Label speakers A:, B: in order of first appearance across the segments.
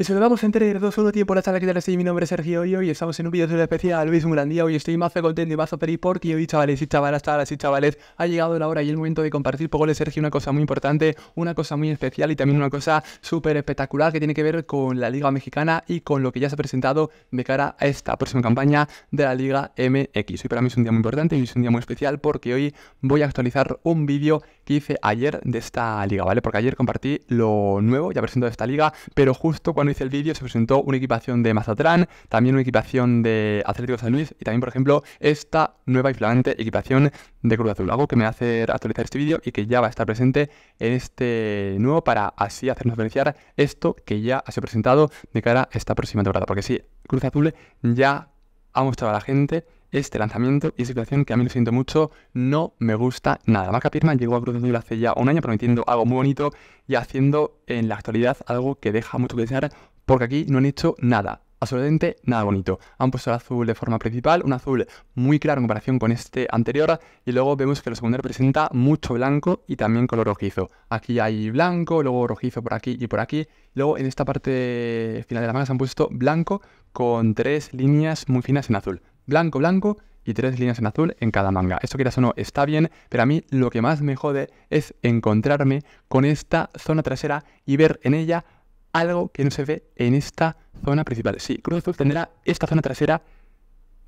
A: Les vamos en 3, 2, 1, tiempo, la que ¿qué tal estoy? Mi nombre es Sergio y hoy estamos en un vídeo especial, Luis es un gran día, hoy estoy más contento y más feliz porque hoy chavales y chavalas, chavales y chavales, ha llegado la hora y el momento de compartir con Sergio una cosa muy importante, una cosa muy especial y también una cosa súper espectacular que tiene que ver con la Liga Mexicana y con lo que ya se ha presentado de cara a esta próxima campaña de la Liga MX. Hoy para mí es un día muy importante y es un día muy especial porque hoy voy a actualizar un vídeo hice ayer de esta liga, ¿vale? Porque ayer compartí lo nuevo, ya presentó de esta liga, pero justo cuando hice el vídeo se presentó una equipación de Mazatrán, también una equipación de Atlético San Luis y también, por ejemplo, esta nueva y flamante equipación de Cruz Azul. Algo que me va a hacer actualizar este vídeo y que ya va a estar presente en este nuevo para así hacernos beneficiar esto que ya ha sido presentado de cara a esta próxima temporada. Porque sí, Cruz Azul ya ha mostrado a la gente este lanzamiento y situación que a mí lo siento mucho, no me gusta nada. La marca Pirma llegó a Cruz Azul hace ya un año prometiendo algo muy bonito y haciendo en la actualidad algo que deja mucho que desear porque aquí no han hecho nada. Absolutamente nada bonito. Han puesto el azul de forma principal, un azul muy claro en comparación con este anterior, y luego vemos que el segundo presenta mucho blanco y también color rojizo. Aquí hay blanco, luego rojizo por aquí y por aquí. Luego en esta parte final de la manga se han puesto blanco con tres líneas muy finas en azul blanco, blanco y tres líneas en azul en cada manga. Esto quieras o no está bien, pero a mí lo que más me jode es encontrarme con esta zona trasera y ver en ella algo que no se ve en esta zona principal. Sí, Cruz Azul tendrá esta zona trasera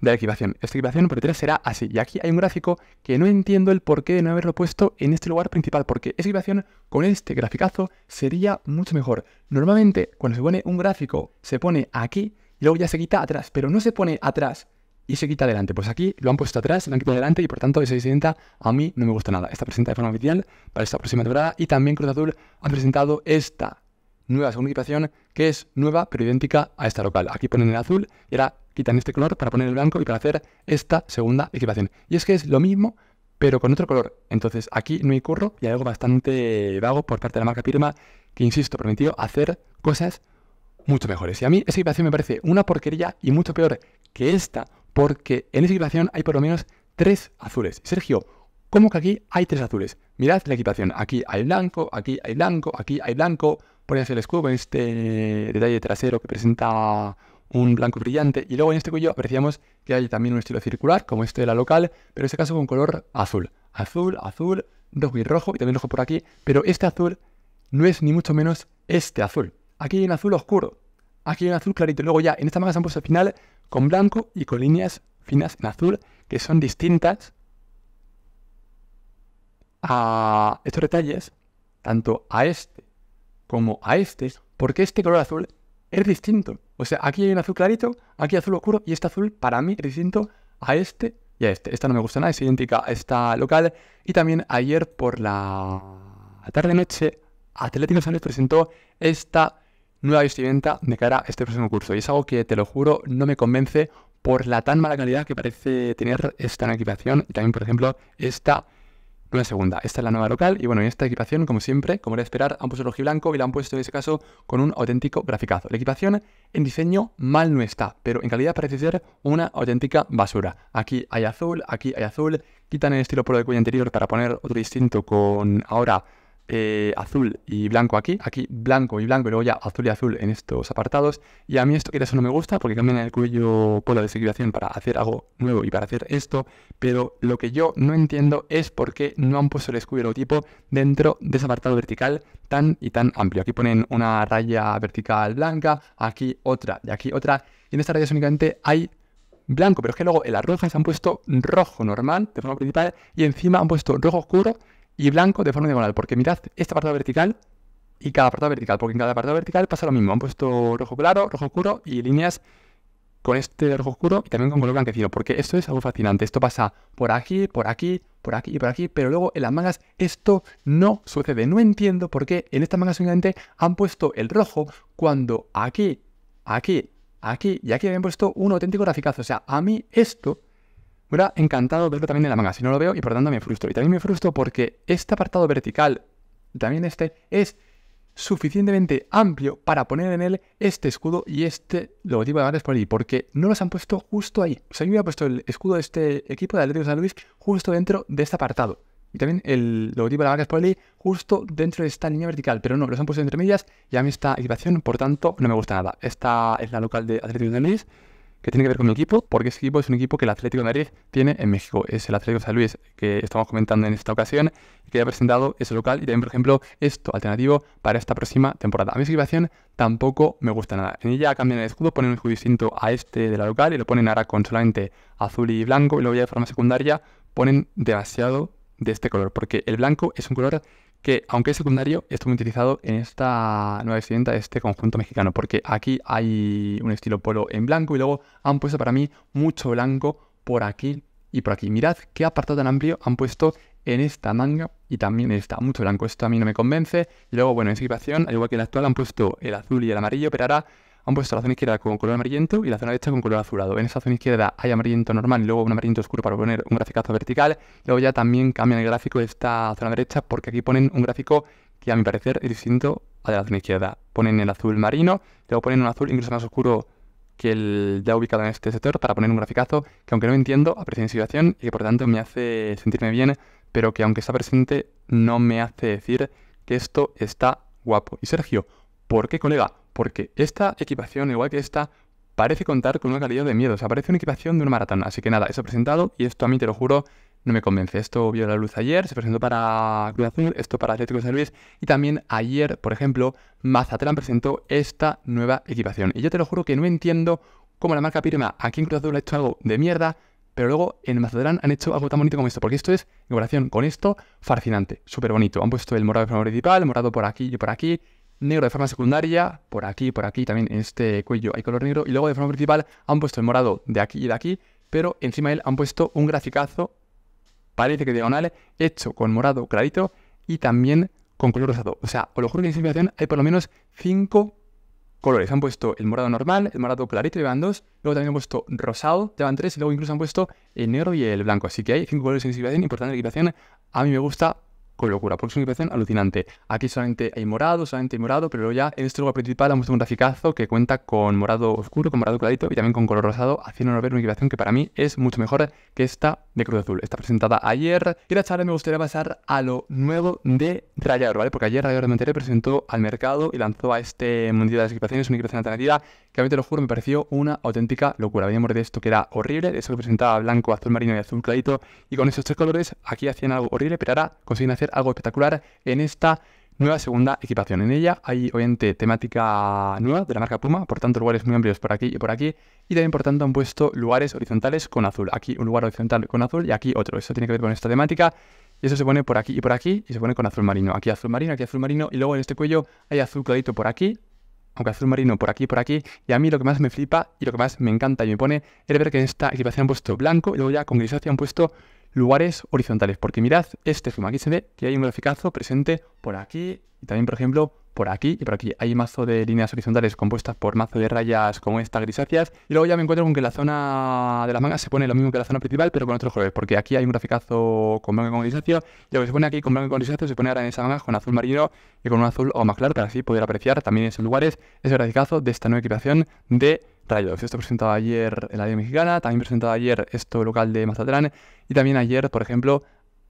A: de la equipación. Esta equipación por detrás será así. Y aquí hay un gráfico que no entiendo el porqué de no haberlo puesto en este lugar principal, porque esa equipación con este graficazo sería mucho mejor. Normalmente, cuando se pone un gráfico, se pone aquí y luego ya se quita atrás, pero no se pone atrás y se quita adelante. Pues aquí lo han puesto atrás, lo han quitado adelante y por tanto esa disidenta a mí no me gusta nada. esta presenta de forma oficial para esta próxima temporada y también Cruz Azul ha presentado esta nueva segunda equipación que es nueva pero idéntica a esta local. Aquí ponen el azul y ahora quitan este color para poner el blanco y para hacer esta segunda equipación. Y es que es lo mismo pero con otro color. Entonces aquí no hay curro y hay algo bastante vago por parte de la marca Pirma que, insisto, permitió hacer cosas mucho mejores. Y a mí esa equipación me parece una porquería y mucho peor que esta porque en esta equipación hay por lo menos tres azules. Sergio, ¿cómo que aquí hay tres azules? Mirad la equipación. Aquí hay blanco, aquí hay blanco, aquí hay blanco. Ponías el escudo en este detalle trasero que presenta un blanco brillante. Y luego en este cuello apreciamos que hay también un estilo circular, como este de la local, pero en este caso con color azul. Azul, azul, rojo y rojo, y también rojo por aquí. Pero este azul no es ni mucho menos este azul. Aquí hay un azul oscuro, aquí hay un azul clarito. luego ya en esta manga se han puesto al final con blanco y con líneas finas en azul que son distintas a estos detalles, tanto a este como a este, porque este color azul es distinto. O sea, aquí hay un azul clarito, aquí azul oscuro y este azul para mí es distinto a este y a este. Esta no me gusta nada, es idéntica a esta local. Y también ayer por la tarde-noche Atlético San Luis presentó esta nueva vestimenta de cara a este próximo curso. Y es algo que, te lo juro, no me convence por la tan mala calidad que parece tener esta equipación y también, por ejemplo, esta nueva segunda. Esta es la nueva local y bueno, y esta equipación, como siempre, como era esperar, han puesto el blanco y la han puesto en este caso con un auténtico graficazo. La equipación en diseño mal no está, pero en calidad parece ser una auténtica basura. Aquí hay azul, aquí hay azul, quitan el estilo polo de cuello anterior para poner otro distinto con ahora eh, azul y blanco aquí, aquí blanco y blanco, y luego ya azul y azul en estos apartados. Y a mí esto que eso no me gusta porque cambian el cuello polo la desequilibración para hacer algo nuevo y para hacer esto, pero lo que yo no entiendo es por qué no han puesto el escudo tipo dentro de ese apartado vertical tan y tan amplio. Aquí ponen una raya vertical blanca, aquí otra y aquí otra, y en estas rayas únicamente hay blanco, pero es que luego en las se han puesto rojo normal de forma principal y encima han puesto rojo oscuro y blanco de forma diagonal, porque mirad esta parte vertical y cada parte vertical, porque en cada parte vertical pasa lo mismo. Han puesto rojo claro, rojo oscuro y líneas con este rojo oscuro y también con color blanquecino, porque esto es algo fascinante. Esto pasa por aquí, por aquí, por aquí y por aquí, pero luego en las mangas esto no sucede. No entiendo por qué en estas mangas únicamente han puesto el rojo cuando aquí, aquí, aquí y aquí habían puesto un auténtico graficazo. O sea, a mí esto hubiera encantado verlo también en la manga, si no lo veo y por tanto me frustro. Y también me frustro porque este apartado vertical, también este, es suficientemente amplio para poner en él este escudo y este logotipo de la por ahí, porque no los han puesto justo ahí. O sea, yo hubiera puesto el escudo de este equipo de Atlético de San Luis justo dentro de este apartado. Y también el logotipo de la por ahí justo dentro de esta línea vertical, pero no, los han puesto entre medias y a mí esta equipación, por tanto, no me gusta nada. Esta es la local de Atlético de San Luis que tiene que ver con mi equipo, porque ese equipo es un equipo que el Atlético de Madrid tiene en México. Es el Atlético de San Luis que estamos comentando en esta ocasión y que ha presentado ese local y también, por ejemplo, esto alternativo para esta próxima temporada. A mi esa equipación tampoco me gusta nada. En ella cambian el escudo, ponen un escudo distinto a este de la local y lo ponen ahora con solamente azul y blanco y luego ya de forma secundaria ponen demasiado de este color, porque el blanco es un color que aunque es secundario, está muy utilizado en esta nueva vestimenta de este conjunto mexicano, porque aquí hay un estilo polo en blanco y luego han puesto para mí mucho blanco por aquí y por aquí. Mirad qué apartado tan amplio han puesto en esta manga y también está mucho blanco. Esto a mí no me convence. Y luego, bueno, en equipación, al igual que en la actual, han puesto el azul y el amarillo, pero ahora han puesto la zona izquierda con color amarillento y la zona derecha con color azulado. En esa zona izquierda hay amarillento normal y luego un amarillento oscuro para poner un graficazo vertical. Luego ya también cambian el gráfico de esta zona derecha porque aquí ponen un gráfico que a mi parecer es distinto a de la zona izquierda. Ponen el azul marino, luego ponen un azul incluso más oscuro que el ya ubicado en este sector para poner un graficazo que aunque no entiendo, aprecio en situación y que por tanto me hace sentirme bien, pero que aunque está presente no me hace decir que esto está guapo. Y Sergio, ¿Por qué, colega? Porque esta equipación, igual que esta, parece contar con una calidad de miedo. O sea, parece una equipación de una maratón. Así que nada, eso presentado y esto a mí te lo juro. No me convence. Esto vio la luz ayer, se presentó para Cruz Azul, esto para Atlético de San y también ayer, por ejemplo, Mazatlán presentó esta nueva equipación. Y yo te lo juro que no entiendo cómo la marca Pirma aquí en Cruz Azul ha hecho algo de mierda, pero luego en Mazatlán han hecho algo tan bonito como esto, porque esto es, en con esto, fascinante, súper bonito. Han puesto el morado de forma principal, el morado por aquí y por aquí, negro de forma secundaria, por aquí, por aquí, también en este cuello hay color negro, y luego de forma principal han puesto el morado de aquí y de aquí, pero encima de él han puesto un graficazo, parece que diagonal, hecho con morado clarito y también con color rosado. O sea, os lo juro que en esta hay por lo menos 5 colores. Han puesto el morado normal, el morado clarito, llevan dos, luego también han puesto rosado, llevan tres, y luego incluso han puesto el negro y el blanco. Así que hay cinco colores en investigación, importante la equipación. A mí me gusta con locura, porque es una alucinante. Aquí solamente hay morado, solamente hay morado, pero ya en este lugar principal ha mostrado un graficazo que cuenta con morado oscuro, con morado clarito y también con color rosado, haciendo ver una vibración que para mí es mucho mejor que esta de Cruz Azul. Está presentada ayer. Y la charla me gustaría pasar a lo nuevo de Rayar ¿vale? Porque ayer Rayar de Monterrey presentó al mercado y lanzó a este Mundial de las Equipaciones una equipación alternativa que a mí te lo juro me pareció una auténtica locura. Habíamos de esto que era horrible, eso que presentaba blanco, azul marino y azul clarito. Y con esos tres colores aquí hacían algo horrible, pero ahora consiguen hacer algo espectacular en esta nueva segunda equipación. En ella hay obviamente temática nueva de la marca Puma, por tanto lugares muy amplios por aquí y por aquí, y también por tanto han puesto lugares horizontales con azul. Aquí un lugar horizontal con azul y aquí otro. Eso tiene que ver con esta temática. Y eso se pone por aquí y por aquí y se pone con azul marino. Aquí azul marino, aquí azul marino y luego en este cuello hay azul clarito por aquí, aunque azul marino por aquí, por aquí, y a mí lo que más me flipa y lo que más me encanta y me pone es ver que en esta equipación han puesto blanco y luego ya con grisáceo han puesto lugares horizontales. Porque mirad este zoom, aquí se ve que hay un graficazo presente por aquí y también, por ejemplo, por aquí y por aquí. Hay mazo de líneas horizontales compuestas por mazo de rayas como estas grisáceas. Y luego ya me encuentro con que la zona de las mangas se pone lo mismo que la zona principal, pero con otros colores. Porque aquí hay un graficazo con blanco y con grisáceo. Y lo que se pone aquí con blanco y con grisáceo se pone ahora en esa manga con azul marino y con un azul o más claro para así poder apreciar también esos lugares ese graficazo de esta nueva equipación de esto presentado ayer en la Liga Mexicana, también presentado ayer esto local de Mazatlán y también ayer, por ejemplo,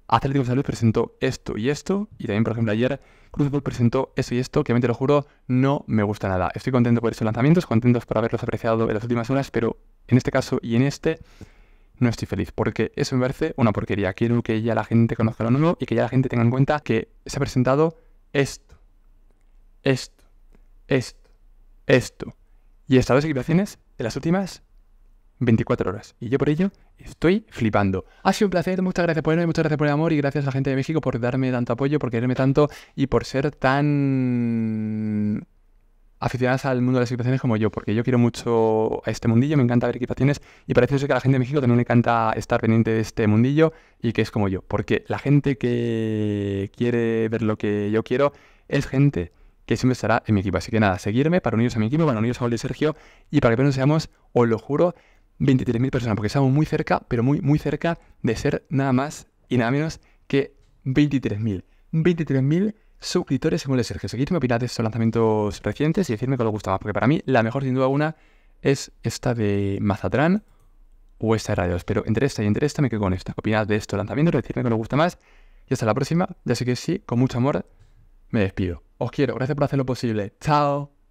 A: Atlético de Salud presentó esto y esto y también, por ejemplo, ayer Bull presentó esto y esto que a mí te lo juro no me gusta nada. Estoy contento por estos lanzamientos, contentos por haberlos apreciado en las últimas horas, pero en este caso y en este no estoy feliz, porque eso me parece una porquería. Quiero que ya la gente conozca lo nuevo y que ya la gente tenga en cuenta que se ha presentado esto, esto, esto, esto y he estado en equipaciones en las últimas 24 horas. Y yo por ello estoy flipando. Ha sido un placer, muchas gracias por verme, muchas gracias por el amor y gracias a la gente de México por darme tanto apoyo, por quererme tanto y por ser tan aficionadas al mundo de las equipaciones como yo, porque yo quiero mucho a este mundillo, me encanta ver equipaciones y parece ser que a la gente de México también le encanta estar pendiente de este mundillo y que es como yo, porque la gente que quiere ver lo que yo quiero es gente que siempre estará en mi equipo. Así que nada, seguirme para uniros a mi equipo, para uniros a de Sergio y para que no seamos, os lo juro, 23.000 personas, porque estamos muy cerca, pero muy, muy cerca de ser nada más y nada menos que 23.000. 23.000 suscriptores en de Sergio. Seguidme, opinad de estos lanzamientos recientes y decirme que os gusta más, porque para mí la mejor sin duda alguna es esta de Mazatrán o esta de Radios. Pero entre esta y entre esta me quedo con esta. Opinad de estos lanzamientos, decidme que os gusta más. Y hasta la próxima. Ya sé que sí, con mucho amor, me despido. Os quiero, gracias por hacer lo posible. Chao.